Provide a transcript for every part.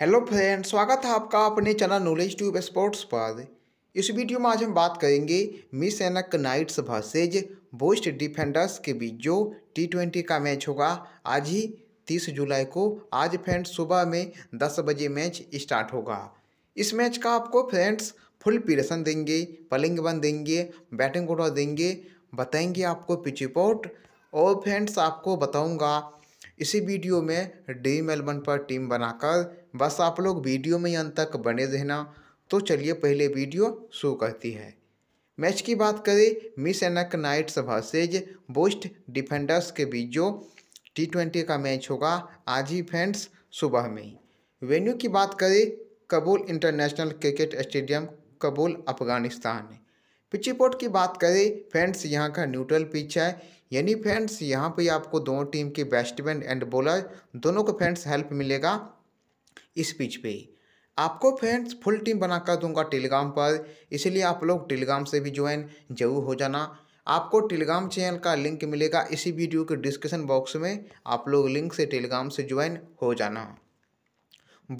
hello friend स्वागत है आपका अपने चैनल नॉलेज ट्यूब स्पोर्ट्स पर इस वीडियो में आज हम बात करेंगे Mis Ainak Knights versus Boost Defenders के बीच जो टी ट्वेंटी का मैच होगा आज ही तीस जुलाई को आज फ्रेंड्स सुबह में दस बजे मैच स्टार्ट होगा इस मैच का आपको फ्रेंड्स फुल पीरेशन देंगे पलिंग बन देंगे बैटिंग ऑर्डर देंगे बताएंगे आपको पिच रिपोर्ट और फ्रेंड्स आपको बताऊँगा इसी वीडियो में डी मेलबन पर टीम बनाकर बस आप लोग वीडियो में अंत तक बने रहना तो चलिए पहले वीडियो शुरू करती है मैच की बात करें Mis Ainak Knights versus Boost Defenders के बीच जो टी ट्वेंटी का मैच होगा आज ही फ्रेंड्स सुबह में ही वेन्यू की बात करें कबूल इंटरनेशनल क्रिकेट स्टेडियम कबूल अफगानिस्तान रिपोर्ट की बात करें फ्रेंड्स यहाँ का न्यूट्रल पिच है यानी फ्रेंड्स यहाँ पे आपको दोनों टीम के बैट्समैन एंड बॉलर दोनों को फ्रेंड्स हेल्प मिलेगा इस पिच पे आपको फ्रेंड्स फुल टीम बनाकर दूंगा टेलीग्राम पर इसलिए आप लोग टेलीग्राम से भी ज्वाइन जरूर हो जाना आपको टेलीग्राम चैनल का लिंक मिलेगा इसी वीडियो के डिस्क्रिप्शन बॉक्स में आप लोग लिंक से टेलीग्राम से ज्वाइन हो जाना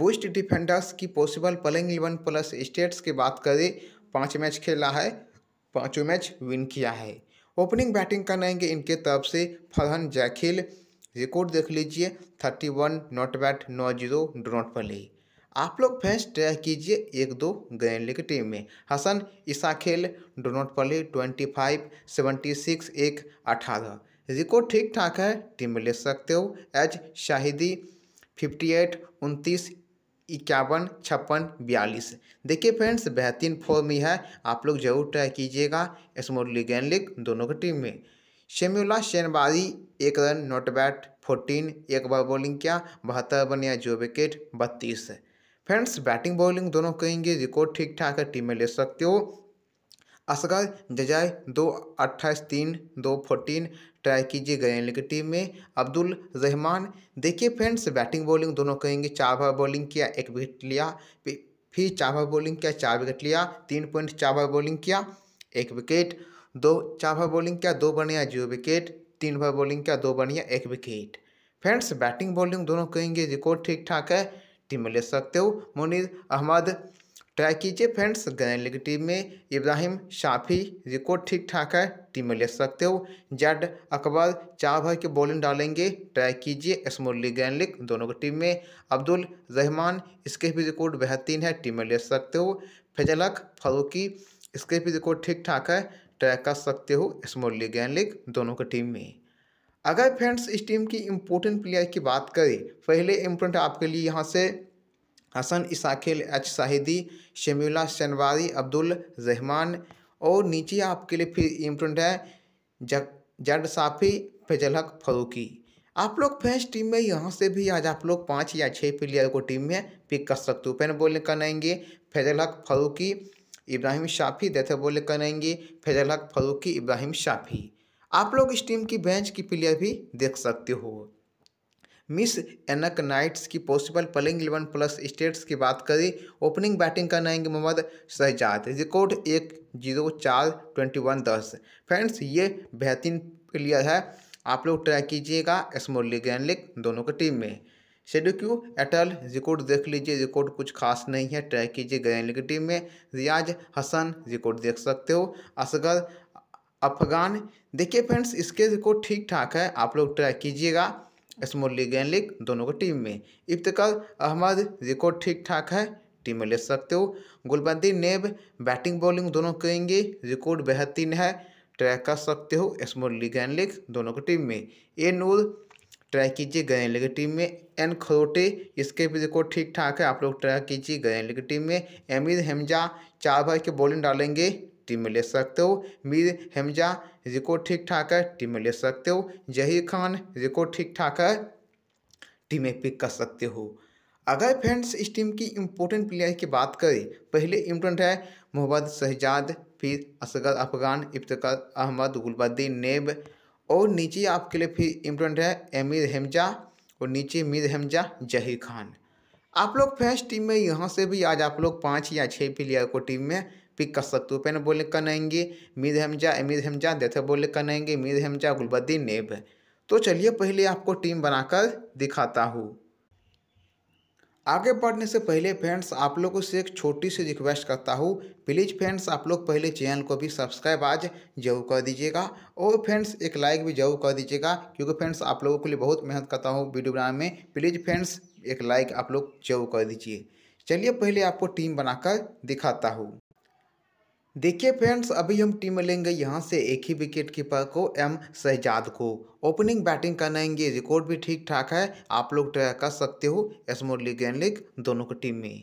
बूस्ट डिफेंडर्स की possible playing eleven plus stats की बात करें पाँच मैच खेला है पाँचों मैच विन किया है ओपनिंग बैटिंग कराएंगे इनके तरफ से फरहन जैखिल रिकॉर्ड देख लीजिए थर्टी वन नॉट बैट नौ जीरो डोनॉट पर ली आप लोग फैंस ट्राई कीजिए एक दो ग्रैंड लीग टीम में हसन इसाखेल पर पली ट्वेंटी फाइव सेवेंटी सिक्स एक अठारह रिकॉर्ड ठीक ठाक है टीम में ले सकते हो एज शाहिदी फिफ्टी एट उनतीस इक्यावन छप्पन बयालीस देखिए फ्रेंड्स बेहतरीन फॉर्म ही है आप लोग जरूर ट्राई कीजिएगा स्मॉल लीग एंड लीग दोनों की टीम में शेम्यूला शेनबाजी एक रन नॉट बैट फोर्टीन एक बार बॉलिंग किया बहत्तर रन या जो विकेट बत्तीस फ्रेंड्स बैटिंग बॉलिंग दोनों करेंगे रिकॉर्ड ठीक ठाक है टीम में ले सकते हो असगर जजाय दो अट्ठाईस तीन दो फोर्टीन ट्राई कीजिए गए कि टीम में अब्दुल रहमान देखिए फ्रेंड्स बैटिंग बॉलिंग दोनों कहेंगे चार बार बॉलिंग किया एक विकेट लिया फिर चार बार बॉलिंग किया चार विकेट लिया तीन पॉइंट चार बार बॉलिंग किया एक विकेट दो चार बार बॉलिंग किया दो बनिया जीरो विकेट तीन बार बॉलिंग किया दो बनिया एक विकेट फ्रेंड्स बैटिंग बॉलिंग दोनों कहेंगे रिकॉर्ड ठीक ठाक है टीम में ले सकते हो मुनीर अहमद ट्राई कीजिए फ्रेंड्स ग्रैंड लीग टीम में इब्राहिम शाफी रिकॉर्ड ठीक ठाक है टीम में ले सकते हो जड अकबर चार भर के बॉलिंग डालेंगे ट्राई कीजिए स्मॉल लीग ग्रैंड लीग दोनों की टीम में अब्दुल रहमान इसके भी रिकॉर्ड बेहतरीन है टीम में ले सकते हो फजलक फरूकी इसके भी रिकॉर्ड ठीक ठाक है ट्राई कर सकते हो स्मॉल लीग ग्रैंड लीग दोनों की टीम में अगर फ्रेंड्स इस टीम की इम्पोर्टेंट प्लेयर की बात करें पहले इम्पोर्टेंट आपके लिए यहाँ से हसन इसाखिल एच शाहिदी शमीला शनवारी अब्दुल रहमान और नीचे आपके लिए फिर इम्पोर्टेंट है जड साफ़ी हक फरूकी आप लोग फैंस टीम में यहाँ से भी आज आप लोग पाँच या छः प्लेयर को टीम में पिक कर सकते हो पेन बॉलिंग कराएंगे फैजल हक फरूकी इब्राहिम शाफी देते बॉलिंग कराएंगे फैजल हक फरूकी इब्राहिम शाफी आप लोग इस टीम की बेंच की प्लेयर भी देख सकते हो मिस एनक नाइट्स की possible playing eleven plus stats की बात करें ओपनिंग बैटिंग करना आएंगे मोहम्मद शहजाद रिकॉर्ड एक जीरो चार ट्वेंटी वन दस फ्रेंड्स ये बेहतरीन प्लेयर है आप लोग ट्राई कीजिएगा स्मॉल लीग एंड लीग दोनों की टीम में शेड्यू क्यू एटल रिकॉर्ड देख लीजिए रिकॉर्ड कुछ खास नहीं है ट्राई कीजिए ग्रैंड लीग टीम में रियाज हसन रिकॉर्ड देख सकते हो असगर अफगान देखिए फ्रेंड्स इसके रिकॉर्ड ठीक ठाक है आप लोग ट्राई कीजिएगा स्मॉल लीग एंड लीग दोनों की टीम में इफ्तार अहमद रिकॉर्ड ठीक ठाक है टीम में ले सकते हो गुलबंदी नेब बैटिंग बॉलिंग दोनों करेंगे रिकॉर्ड बेहतरीन है ट्रैक कर सकते हो स्मॉल लीग एंड लीग दोनों की टीम में ए नूर ट्राई कीजिए गए लीग टीम में एन खरोटे इसके भी रिकॉर्ड ठीक ठाक है आप लोग ट्राई कीजिए गए लीग टीम में एमिर हमजा चार भाई के बॉलिंग डालेंगे टीम में ले सकते हो मीर हमजा जिको ठीक ठाक है टीम में ले सकते हो जहीर खान जिको ठीक ठाक है टीम में पिक कर सकते हो अगर फ्रेंड्स इस टीम की इम्पोर्टेंट प्लेयर की बात करें पहले इम्पोर्टेंट है मोहम्मद शहजाद फिर असगर अफगान इफ्तार अहमद गुलबद्दीन नेब और नीचे आपके लिए फिर इम्पोर्टेंट है एमिर हमजा और नीचे मीर हमजा जहीर खान आप लोग फ्रेंड्स टीम में यहाँ से भी आज आप लोग पाँच या छः प्लेयर को टीम में पिक कर सकते हो पेन बोलिंग करेंगे मिद हमजा मिद हमजा देथे बोले करेंगे मिद हमजा गुलबद्दी नेब तो चलिए पहले आपको टीम बनाकर दिखाता हूँ आगे बढ़ने से पहले फ्रेंड्स आप लोगों से एक छोटी सी रिक्वेस्ट करता हूँ प्लीज़ फ्रेंड्स आप लोग पहले चैनल को भी सब्सक्राइब आज जरूर कर दीजिएगा और फ्रेंड्स एक लाइक भी जरूर कर दीजिएगा क्योंकि फ्रेंड्स आप लोगों के लिए बहुत मेहनत करता हूँ वीडियो बनाने में प्लीज़ फ्रेंड्स एक लाइक आप लोग जरूर कर दीजिए चलिए पहले आपको टीम बनाकर दिखाता हूँ देखिए फ्रेंड्स अभी हम टीम लेंगे यहाँ से एक ही विकेट कीपर को एम शहजाद को ओपनिंग बैटिंग करनाएंगे रिकॉर्ड भी ठीक ठाक है आप लोग ट्राई कर सकते हो स्मॉल लीग गेंद लीग दोनों की टीम में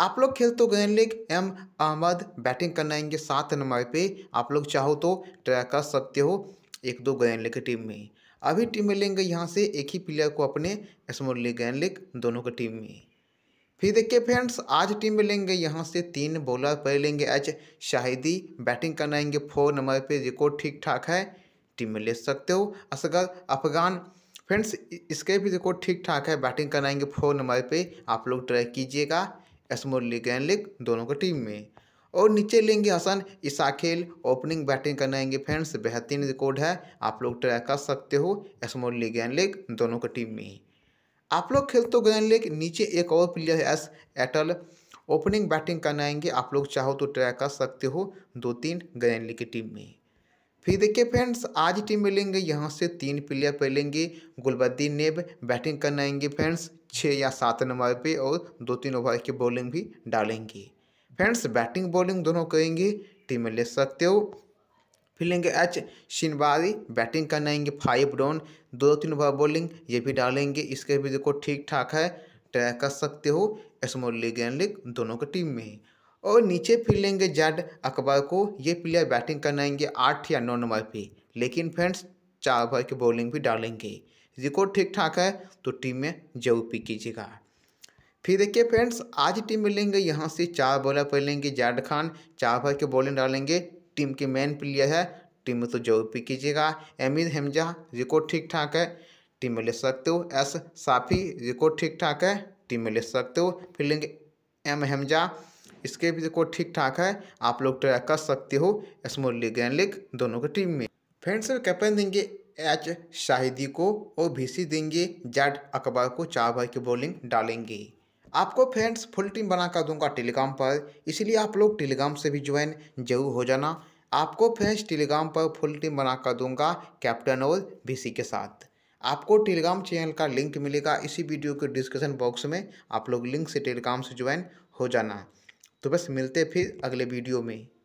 आप लोग खेल तो गेंद लीग एम अहमद बैटिंग करनाएंगे सात नंबर पे आप लोग चाहो तो ट्राई कर सकते हो एक दो गेंद लीग की टीम में अभी टीम लेंगे यहाँ से एक ही प्लेयर को अपने स्मॉल लीग गेंद लीग दोनों की टीम में फिर देखिए फ्रेंड्स आज टीम में लेंगे यहाँ से तीन बॉलर पर लेंगे एच शाहिदी बैटिंग करना आएंगे फोर नंबर पे रिकॉर्ड ठीक ठाक है टीम में ले सकते हो असगर अफगान फ्रेंड्स इसके भी रिकॉर्ड ठीक ठाक है बैटिंग करना आएंगे फोर नंबर पे आप लोग ट्राई कीजिएगा स्मॉल लीग ग्रैंड लीग दोनों की टीम में और नीचे लेंगे हसन इसाखेल ओपनिंग बैटिंग करना आएंगे फ्रेंड्स बेहतरीन रिकॉर्ड है आप लोग ट्राई कर सकते हो स्मॉल लीग एन लीग दोनों की टीम में आप लोग खेल तो गए लेकिन नीचे एक और प्लेयर है एस एटल ओपनिंग बैटिंग करने आएंगे आप लोग चाहो तो ट्राई कर सकते हो दो तीन गैनली की टीम में फिर देखिए फ्रेंड्स आज टीम मिलेंगे यहाँ से तीन प्लेयर पहलेंगे गुलबद्दी नेब बैटिंग करने आएंगे फ्रेंड्स छः या सात नंबर पे और दो तीन ओवर की बॉलिंग भी डालेंगे फ्रेंड्स बैटिंग बॉलिंग दोनों करेंगे टीम में ले सकते हो फिलेंगे एच शिनबाजी बैटिंग करना आएंगे फाइव डाउन दो तीन ओवर बॉलिंग ये भी डालेंगे इसके भी देखो ठीक ठाक है ट्रैक कर सकते हो स्मॉल लीग एंड लीग दोनों की टीम में ही और नीचे फिर लेंगे जैड अकबर को ये प्लेयर बैटिंग करना आएंगे आठ या नौ नंबर पे लेकिन फ्रेंड्स चार ओवर की बॉलिंग भी डालेंगे रिकॉर्ड ठीक ठाक है तो टीम में जरूर पिक कीजिएगा फिर देखिए फ्रेंड्स आज टीम में लेंगे यहाँ से चार बॉलर पर लेंगे जैड खान चार ओवर की बॉलिंग डालेंगे टीम के मेन प्लेयर है टीम में तो जरूर पिक कीजिएगा एमिर हमजा रिकॉर्ड ठीक ठाक है टीम में ले सकते हो एस साफ़ी रिकॉर्ड ठीक ठाक है टीम में ले सकते हो फील्डिंग एम हमजा इसके भी रिकॉर्ड ठीक ठाक है आप लोग ट्राई कर सकते हो स्मॉल लीग लीग दोनों की टीम में फ्रेंड्स कैप्टन देंगे एच शाहिदी को और भीसी देंगे जैड अकबर को चार भाई की बॉलिंग डालेंगे आपको फ्रेंड्स फुल टीम बना कर दूंगा टेलीग्राम पर इसलिए आप लोग टेलीग्राम से भी ज्वाइन जरूर हो जाना आपको फ्रेंड्स टेलीग्राम पर फुल टीम बना कर दूंगा कैप्टन और बीसी के साथ आपको टेलीग्राम चैनल का लिंक मिलेगा इसी वीडियो के डिस्क्रिप्शन बॉक्स में आप लोग लिंक से टेलीग्राम से ज्वाइन हो जाना तो बस मिलते फिर अगले वीडियो में